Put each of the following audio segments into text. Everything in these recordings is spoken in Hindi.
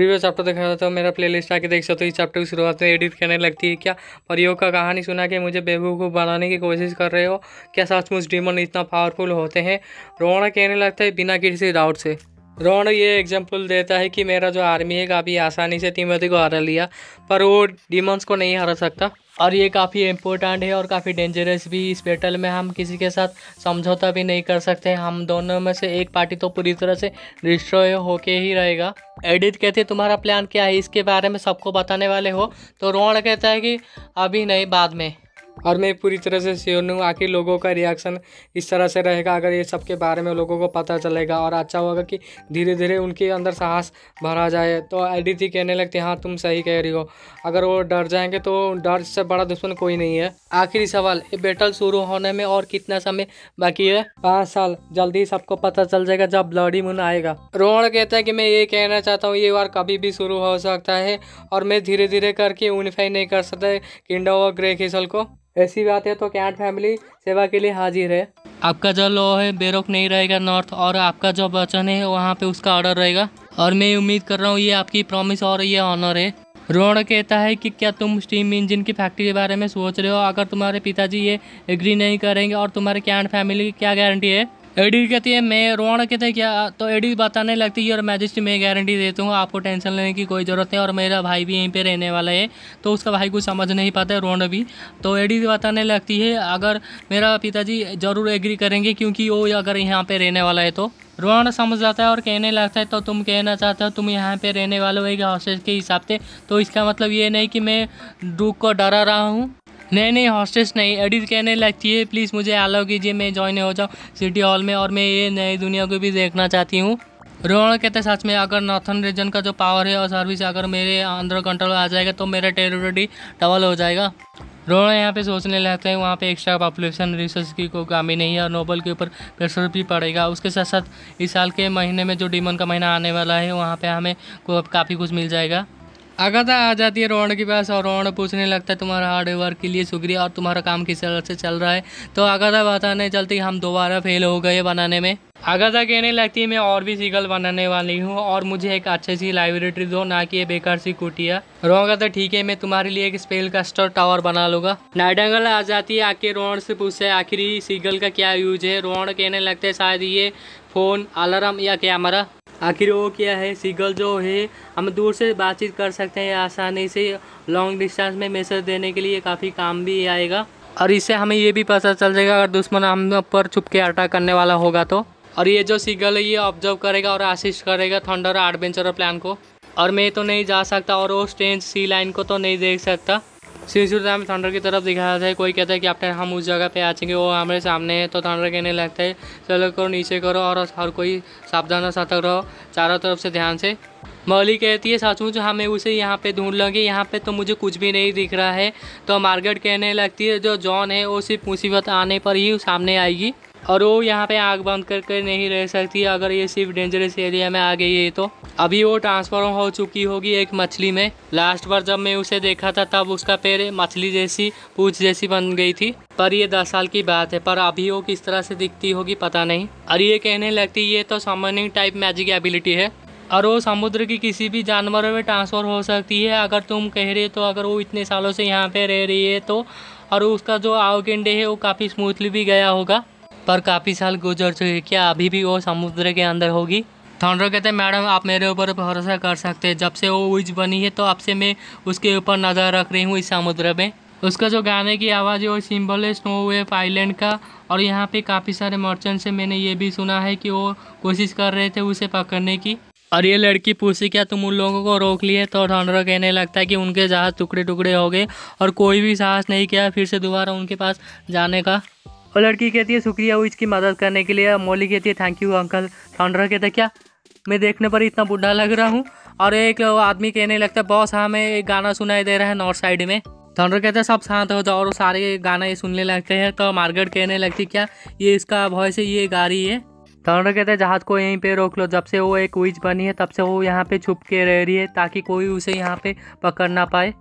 प्रीवियस चैप्टर देखा जाता है तो मेरा प्लेलिस्ट आके देख सकते हो इस चैप्टर की शुरुआत में एडिट करने लगती है क्या परियोग का कहानी सुना के मुझे बेवकूफ़ बनाने की कोशिश कर रहे हो क्या सचमुच डीमन इतना पावरफुल होते हैं रोना कहने लगता है बिना किसी डाउट से रोहन ये एग्जाम्पल देता है कि मेरा जो आर्मी है काफ़ी आसानी से टीमोथी को हरा लिया पर वो डिमोन्स को नहीं हरा सकता और ये काफ़ी इम्पोर्टेंट है और काफ़ी डेंजरस भी इस बैटल में हम किसी के साथ समझौता भी नहीं कर सकते हम दोनों में से एक पार्टी तो पूरी तरह से डिस्ट्रॉय होके ही रहेगा एडिट कहते तुम्हारा प्लान क्या है इसके बारे में सबको बताने वाले हो तो रोहन कहता है कि अभी नहीं बाद में और मैं पूरी तरह से श्योर हूँ आखिर लोगों का रिएक्शन इस तरह से रहेगा अगर ये सब के बारे में लोगों को पता चलेगा और अच्छा होगा कि धीरे धीरे उनके अंदर साहस भरा जाए तो ही कहने लगती हाँ तुम सही कह रही हो अगर वो डर जाएंगे तो डर से बड़ा दुश्मन कोई नहीं है आखिरी सवाल ये बैटल शुरू होने में और कितना समय बाकी है पाँच साल जल्दी सबको पता चल जाएगा जब ब्लडी मून आएगा रोहन कहता है कि मैं ये कहना चाहता हूँ ये बार कभी भी शुरू हो सकता है और मैं धीरे धीरे करके यूनिफाई नहीं कर सकता किंडो और ग्रे खेसल को ऐसी बात है तो कैंट फैमिली सेवा के लिए हाजिर है आपका जो लो है बेरोक नहीं रहेगा नॉर्थ और आपका जो बचन है वहाँ पे उसका ऑर्डर रहेगा और मैं उम्मीद कर रहा हूँ ये आपकी प्रॉमिस और ये ऑनर है रोहण कहता है कि क्या तुम स्टीम इंजन की फैक्ट्री के बारे में सोच रहे हो अगर तुम्हारे पिताजी ये एग्री नहीं करेंगे और तुम्हारे कैंट फैमिली की क्या गारंटी है एडी कहती है मैं रोहन कहते हैं क्या तो एडी बताने लगती है और मैजिस्ट्री मैं गारंटी देता हूँ आपको टेंशन लेने की कोई ज़रूरत नहीं और मेरा भाई भी यहीं पे रहने वाला है तो उसका भाई कुछ समझ नहीं पाता है रोहन भी तो एडी बताने लगती है अगर मेरा पिताजी ज़रूर एग्री करेंगे क्योंकि वो अगर यहाँ पर रहने वाला है तो रोहन समझ जाता है और कहने लगता है तो तुम कहना चाहते हो तुम यहाँ पे रहने वाले हो एक हॉस्टेज के हिसाब से तो इसका मतलब ये नहीं कि मैं डूब को डरा रहा हूँ नहीं नहीं हॉस्टेस नहीं एडिट कहने लगती है प्लीज़ मुझे अलाउ कीजिए मैं ज्वाइन हो जाऊँ सिटी हॉल में और मैं ये नई दुनिया को भी देखना चाहती हूँ रोहन कहते सच में अगर नॉर्थन रीजन का जो पावर है और सर्विस अगर मेरे अंदर कंट्रोल आ जाएगा तो मेरा टेरिटोरी डबल हो जाएगा रोहन यहाँ पे सोचने लगते हैं वहाँ पे एक्स्ट्रा पॉपुलेशन रिसर्च की कोई कमी नहीं है और नोबल के ऊपर प्रेशर भी पड़ेगा उसके साथ साथ इस साल के महीने में जो डीमन का महीना आने वाला है वहाँ पर हमें काफ़ी कुछ मिल जाएगा अगदा तो आ जाती है रोहन के पास और रोहन पूछने लगता है तुम्हारा हार्ड वर्क के लिए शुक्रिया और तुम्हारा काम किस तरह से चल रहा है तो अगदा तो बताने चलते हम दोबारा फेल हो गए बनाने में था तो कहने लगती है मैं और भी सीगल बनाने वाली हूँ और मुझे एक अच्छी सी लाइब्रेटरी दो ना कि बेकार सी कुटिया रोहन तो ठीक है मैं तुम्हारे लिए एक स्पेल कस्टर टावर बना लूंगा नाइडंगल आ जाती है आके रोहन से पूछते है आखिर सीगल का क्या यूज है रोहन कहने लगता है शायद ये फ़ोन अलार्म या कैमरा आखिर वो क्या है सिग्नल जो है हम दूर से बातचीत कर सकते हैं आसानी से लॉन्ग डिस्टेंस में मैसेज देने के लिए काफ़ी काम भी आएगा और इससे हमें ये भी पता चल जाएगा अगर दुश्मन हम पर छुप के अटैक करने वाला होगा तो और ये जो सिग्नल है ये ऑब्जर्व करेगा और असिस्ट करेगा थंडर एडवेंचर प्लान को और मैं तो नहीं जा सकता और वो स्टेंज सी लाइन को तो नहीं देख सकता सीधे हम थंडर की तरफ दिखाया था कोई कहता है कि आपने हम उस जगह पे आ चुके वो हमारे सामने है तो थंडर कहने लगता है चलो करो नीचे करो और हर कोई सावधान और सतर्क रहो चारों तरफ से ध्यान से मौली कहती है सचमुच हमें उसे यहाँ पे ढूंढ लेंगे यहाँ पे तो मुझे कुछ भी नहीं दिख रहा है तो मार्गेट कहने लगती है जो जॉन है वो सिर्फ मुसीबत आने पर ही सामने आएगी और वो यहाँ पे आग बंद करके नहीं रह सकती अगर ये सिर्फ डेंजरस एरिया में आ गई है तो अभी वो ट्रांसफॉर्म हो चुकी होगी एक मछली में लास्ट बार जब मैं उसे देखा था तब उसका पैर मछली जैसी पूछ जैसी बन गई थी पर ये दस साल की बात है पर अभी वो किस तरह से दिखती होगी पता नहीं और ये कहने लगती ये तो समनिंग टाइप मैजिक एबिलिटी है और वो समुद्र की किसी भी जानवर में ट्रांसफ़र हो सकती है अगर तुम कह रहे तो अगर वो इतने सालों से यहाँ पे रह रही है तो और उसका जो आउट है वो काफ़ी स्मूथली भी गया होगा पर काफ़ी साल गुजर चुके क्या अभी भी वो समुद्र के अंदर होगी थॉन्डर कहते हैं मैडम आप मेरे ऊपर भरोसा कर सकते हैं जब से वो विज बनी है तो अब से मैं उसके ऊपर नज़र रख रही हूँ इस समुद्र में उसका जो गाने की आवाज़ है वो सिंबल है स्नो वेफ आइलैंड का और यहाँ पे काफ़ी सारे मर्चेंट से मैंने ये भी सुना है कि वो कोशिश कर रहे थे उसे पकड़ने की और ये लड़की पूछी क्या तुम उन लोगों को रोक लिए तो ठंडरा कहने लगता है कि उनके जहाज़ टुकड़े टुकड़े हो गए और कोई भी साहस नहीं किया फिर से दोबारा उनके पास जाने का और लड़की कहती है शुक्रिया वो इसकी मदद करने के लिए मौली कहती है थैंक यू अंकल फाउंडर कहते हैं क्या मैं देखने पर इतना बुढ़ा लग रहा हूँ और एक आदमी कहने लगता है बॉस हमें हाँ, एक गाना सुनाई दे रहा है नॉर्थ साइड में थंडर कहते हैं सब शांत हो जाओ और सारे गाना ये सुनने लगते हैं तो मार्गेट कहने लगती क्या ये इसका वॉइस है ये गाड़ी है थंडर कहते हैं जहाज को यहीं पे रोक लो जब से वो एक क्विज बनी है तब से वो यहाँ पे छुप के रह रही है ताकि कोई उसे यहाँ पे पकड़ ना पाए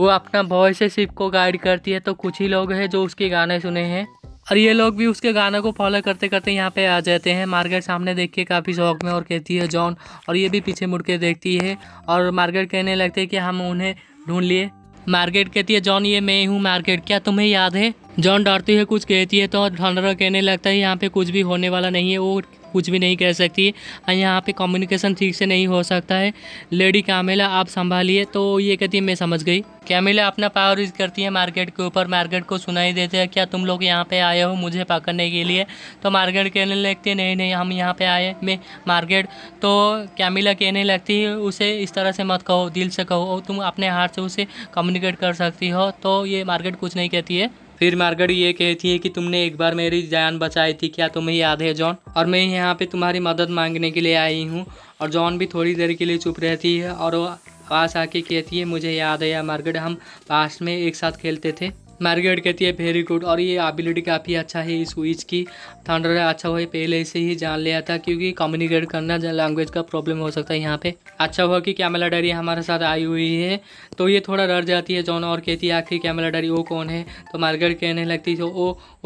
वो अपना वॉइस से शिप को गाइड करती है तो कुछ ही लोग हैं जो उसके गाने सुने हैं और ये लोग भी उसके गाने को फॉलो करते करते यहाँ पे आ जाते हैं मार्केट सामने देख के काफ़ी शौक में और कहती है जॉन और ये भी पीछे मुड़ के देखती है और मार्केट कहने लगते है कि हम उन्हें ढूंढ लिए मार्केट कहती है जॉन ये मैं हूँ मार्केट क्या तुम्हें याद है जॉन डरती है कुछ कहती है तो थंडर कहने लगता है यहाँ पे कुछ भी होने वाला नहीं है वो कुछ भी नहीं कह सकती यहाँ पे कम्युनिकेशन ठीक से नहीं हो सकता है लेडी कैमेला आप संभालिए तो ये कहती है मैं समझ गई कैमेला अपना पावर यूज करती है मार्केट के ऊपर मार्केट को सुनाई देते हैं क्या तुम लोग यहाँ पे आए हो मुझे पकड़ने के लिए तो मार्केट कहने लगती है नहीं नहीं हम यहाँ पे आए मैं मार्केट तो कैमिला कहने लगती है उसे इस तरह से मत कहो दिल से कहो तुम अपने हाथ से उसे कम्युनिकेट कर सकती हो तो ये मार्केट कुछ नहीं कहती है फिर मार्गर ये कहती है कि तुमने एक बार मेरी जान बचाई थी क्या तुम्हें याद है जॉन और मैं यहाँ पे तुम्हारी मदद मांगने के लिए आई हूँ और जॉन भी थोड़ी देर के लिए चुप रहती है और वो पास आके कहती है मुझे याद है या मार्गर हम पास में एक साथ खेलते थे मार्गेट कहती है वेरी गुड और ये एबिलिटी काफ़ी अच्छा है इस विच की थंडर अच्छा हुआ पहले से ही जान लिया था क्योंकि कम्युनिकेट करना लैंग्वेज का प्रॉब्लम हो सकता है यहाँ पे अच्छा हुआ कि कैमला डरी हमारे साथ आई हुई है तो ये थोड़ा डर जाती है जॉन और कहती है आखिर कैमला डरी वो कौन है तो मार्गेट कहने लगती है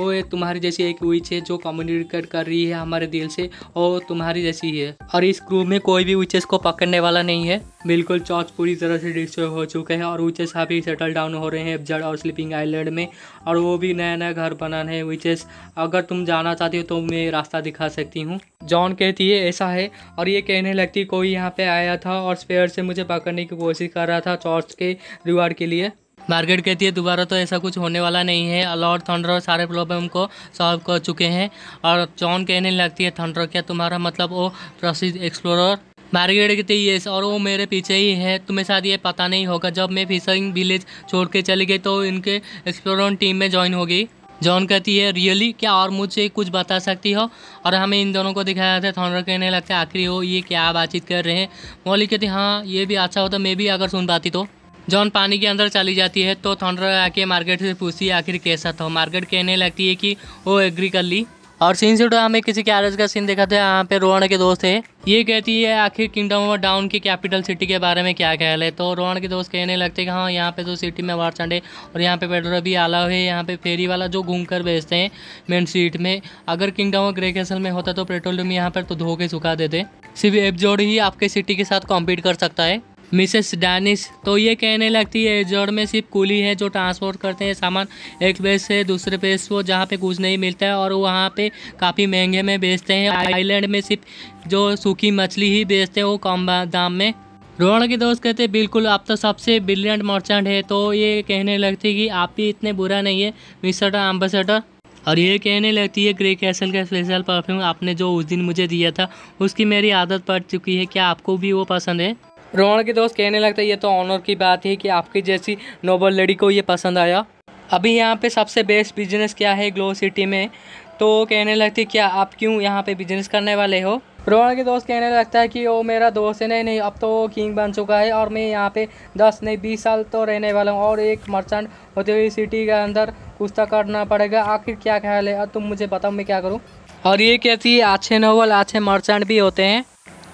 वो एक तुम्हारी जैसी एक विच है जो कम्युनिकेट कर रही है हमारे दिल से और तुम्हारी जैसी है और इस ग्रुप में कोई भी विचेस को पकड़ने वाला नहीं है बिल्कुल चौच पूरी तरह से डिस्ट्रॉय हो चुके हैं और विचेस अभी सेटल डाउन हो रहे हैं जड़ और स्लीपिंग आइलैंड पेड़ में और वो भी नया नया घर बनाना है विच इज़ अगर तुम जाना चाहती हो तो मैं रास्ता दिखा सकती हूँ जॉन कहती है ऐसा है और ये कहने लगती कोई यहाँ पे आया था और स्पेयर से मुझे पकड़ने की कोशिश कर रहा था चॉर्च के रिवार्ड के लिए मार्केट कहती है दोबारा तो ऐसा कुछ होने वाला नहीं है अलॉट थंडर सारे प्रॉब्लम को सॉल्व कर चुके हैं और जॉन कहने लगती है थंडर क्या तुम्हारा मतलब वो प्रसिद्ध एक्सप्लोरर मार्केट की ये और वो मेरे पीछे ही है तुम्हें शायद ये पता नहीं होगा जब मैं फिशरिंग विलेज छोड़ के चली गई तो इनके एक्सप्लोर टीम में ज्वाइन हो गई जॉन कहती है रियली क्या और मुझे कुछ बता सकती हो और हमें इन दोनों को दिखाया था थॉनर कहने लगता है आखिरी हो ये क्या बातचीत कर रहे हैं मौली कहती है हाँ ये भी अच्छा होता मैं भी अगर सुन पाती तो जॉन पानी के अंदर चली जाती है तो थॉनर आके मार्केट से पूछती है आखिर कैसा था मार्केट कहने लगती है कि वो एग्री कर ली और सीन से हमें किसी आरज का सीन देखा था तो यहाँ पे रोहन के दोस्त है ये कहती है आखिर किंगडम ऑफ डाउन की कैपिटल सिटी के बारे में क्या ख्याल है तो रोहन के दोस्त कहने लगते कि हाँ यहाँ पे तो सिटी में वार चांडे और यहाँ पे पेट्रोल भी आला हुए यहाँ पे फेरी वाला जो घूम कर बेचते हैं मेन स्ट्रीट में अगर किंगडम ऑफ ग्रे कैसल में होता तो पेट्रोलियम यहाँ पर तो धो के सुखा देते सिर्फ एपजोड ही आपके सिटी के साथ कॉम्पीट कर सकता है मिसेस डानिश तो ये कहने लगती है एजोर में सिर्फ कुली है जो ट्रांसपोर्ट करते हैं सामान एक पेज से दूसरे पेज को जहाँ पे कुछ नहीं मिलता है और वहाँ पे काफ़ी महंगे में बेचते हैं आइलैंड में सिर्फ जो सूखी मछली ही बेचते हैं वो कम दाम में रोहन के दोस्त कहते हैं बिल्कुल आप तो सबसे ब्रिलियंट मर्चेंट है तो ये कहने लगती है कि आप भी इतने बुरा नहीं है मिस्टर एम्बेसडर और ये कहने लगती है ग्रे कैसल का स्पेशल परफ्यूम आपने जो उस दिन मुझे दिया था उसकी मेरी आदत पड़ चुकी है क्या आपको भी वो पसंद है रोहन के दोस्त कहने लगते ये तो ऑनर की बात है कि आपकी जैसी नोबल लेडी को ये पसंद आया अभी यहाँ पे सबसे बेस्ट बिजनेस क्या है ग्लो सिटी में तो कहने लगती क्या आप क्यों यहाँ पे बिजनेस करने वाले हो रोहन के दोस्त कहने लगता है कि वो मेरा दोस्त है नहीं नहीं अब तो वो किंग बन चुका है और मैं यहाँ पे दस नहीं बीस साल तो रहने वाला हूँ और एक मर्चेंट होते हुए सिटी के अंदर कुछ तो करना पड़ेगा आखिर क्या ख्याल है तुम मुझे बताओ मैं क्या करूँ और ये कहती है अच्छे नोवल अच्छे मर्चेंट भी होते हैं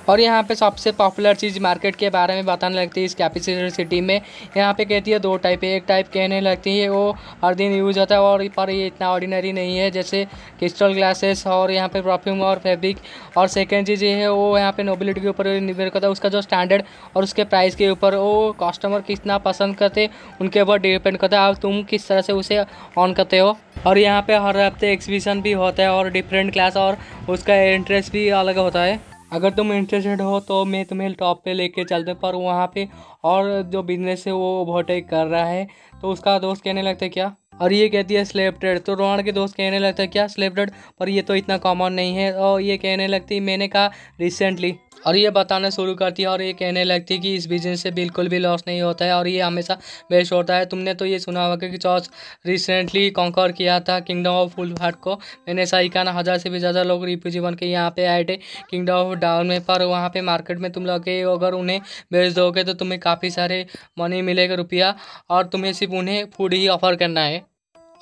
और यहाँ पे सबसे पॉपुलर चीज़ मार्केट के बारे में बताने लगती है इस कैपिटल सिटी में यहाँ पे कहती है दो टाइप है एक टाइप कहने लगती है वो हर दिन यूज़ होता है और पर ये इतना ऑर्डिनरी नहीं है जैसे क्रिस्टल ग्लासेस और यहाँ पे परफ्यूम और फेब्रिक और सेकेंड चीज़ ये है वो यहाँ पे नोबिलिटी के ऊपर निर्भर करता है उसका जो स्टैंडर्ड और उसके प्राइस के ऊपर वो कस्टमर कितना पसंद करते उनके ऊपर डिपेंड करता है और तुम किस तरह से उसे ऑन करते हो और यहाँ पर हर हफ्ते एग्जीबिशन भी होता है और डिफरेंट क्लास और उसका इंटरेस्ट भी अलग होता है अगर तुम इंटरेस्टेड हो तो मैं तुम्हें टॉप पे लेके चलते पर वहाँ पे और जो बिजनेस है वो ओवरटेक कर रहा है तो उसका दोस्त कहने लगता है क्या और ये कहती है स्लेपडेड तो रोहन के दोस्त कहने लगता है क्या स्लेपडेड पर ये तो इतना कॉमन नहीं है और ये कहने लगती मैंने कहा रिसेंटली और ये बताना शुरू करती है और ये कहने लगती है कि इस बिजनेस से बिल्कुल भी लॉस नहीं होता है और ये हमेशा बेस्ट होता है तुमने तो ये सुना होगा कि चॉर्च रिसेंटली कॉन्कर किया था किंगडम ऑफ फुल हार्ट को मैंने ऐसा ही कहा हज़ार से भी ज़्यादा लोग रिफ्यूजी बन के यहाँ पे आए थे किंगडम ऑफ डाउन में पर वहाँ पर मार्केट में तुम लोग अगर उन्हें बेच दोगे तो तुम्हें काफ़ी सारे मनी मिलेगा रुपया और तुम्हें सिर्फ उन्हें फूड ही ऑफर करना है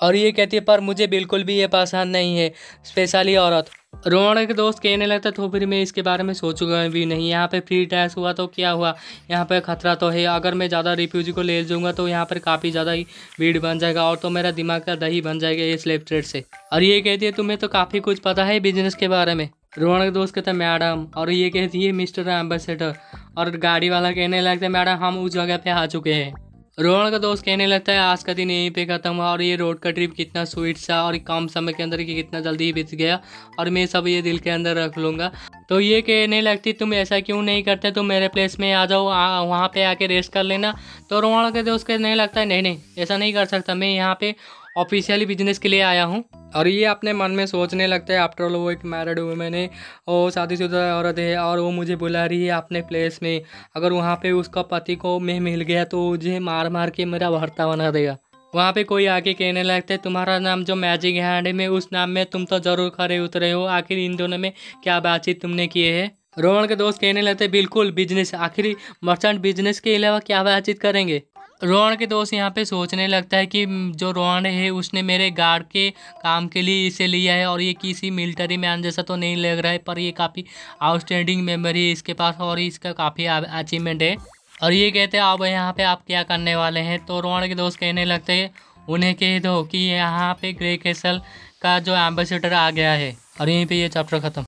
और ये कहती है पर मुझे बिल्कुल भी ये पसंद नहीं है स्पेशली औरत रोहन के दोस्त कहने लगता तो फिर मैं इसके बारे में सोचूंगा भी नहीं यहाँ पे फ्री टैक्स हुआ तो क्या हुआ यहाँ पे खतरा तो है अगर मैं ज़्यादा रिफ्यूजी को ले जाऊँगा तो यहाँ पर काफ़ी ज़्यादा ही भीड़ बन जाएगा और तो मेरा दिमाग का दही बन जाएगा ये स्लेब ट्रेड से और ये कहती है तुम्हें तो काफ़ी कुछ पता है बिजनेस के बारे में रोहन के दोस्त कहते हैं मैडम और ये कहती है मिस्टर एम्बेसडर और गाड़ी वाला कहने लगता है मैडम हम उस जगह पर आ चुके हैं रोहन का दोस्त कहने लगता है आज का दिन यहीं पे ख़त्म हुआ और ये रोड का ट्रिप कितना स्वीट सा और कम समय के अंदर कितना जल्दी बीत गया और मैं सब ये दिल के अंदर रख लूँगा तो ये कहने लगती तुम ऐसा क्यों नहीं करते तुम मेरे प्लेस में आ जाओ वहाँ पे आके रेस्ट कर लेना तो रोहन का दोस्त कहने लगता है नहीं नहीं ऐसा नहीं कर सकता मैं यहाँ पर ऑफिशियली बिजनेस के लिए आया हूँ और ये अपने मन में सोचने लगता है आफ्टर ऑल वो एक मैरिड वूमेन है और शादीशुदा औरत है और वो मुझे बुला रही है अपने प्लेस में अगर वहाँ पे उसका पति को मैं मिल गया तो मुझे मार मार के मेरा भरता बना देगा वहाँ पे कोई आके कहने लगता है तुम्हारा नाम जो मैजिक हैंड है मैं उस नाम में तुम तो ज़रूर खड़े उतरे हो आखिर इन दोनों में क्या बातचीत तुमने किए है रोहन के दोस्त कहने लगते बिल्कुल बिजनेस आखिर मर्चेंट बिजनेस के अलावा क्या बातचीत करेंगे रोहन के दोस्त यहाँ पे सोचने लगता है कि जो रोहन है उसने मेरे गार्ड के काम के लिए इसे लिया है और ये किसी मिलिट्री मैन जैसा तो नहीं लग रहा है पर ये काफ़ी आउटस्टैंडिंग मेमोरी है इसके पास और इसका काफ़ी अचीवमेंट है और ये कहते हैं अब यहाँ पे आप क्या करने वाले हैं तो रोहन के दोस्त कहने लगते हैं उन्हें कह दो कि यहाँ पे ग्रे कैसल का जो एम्बेसडर आ गया है और यहीं पर ये चैप्टर ख़त्म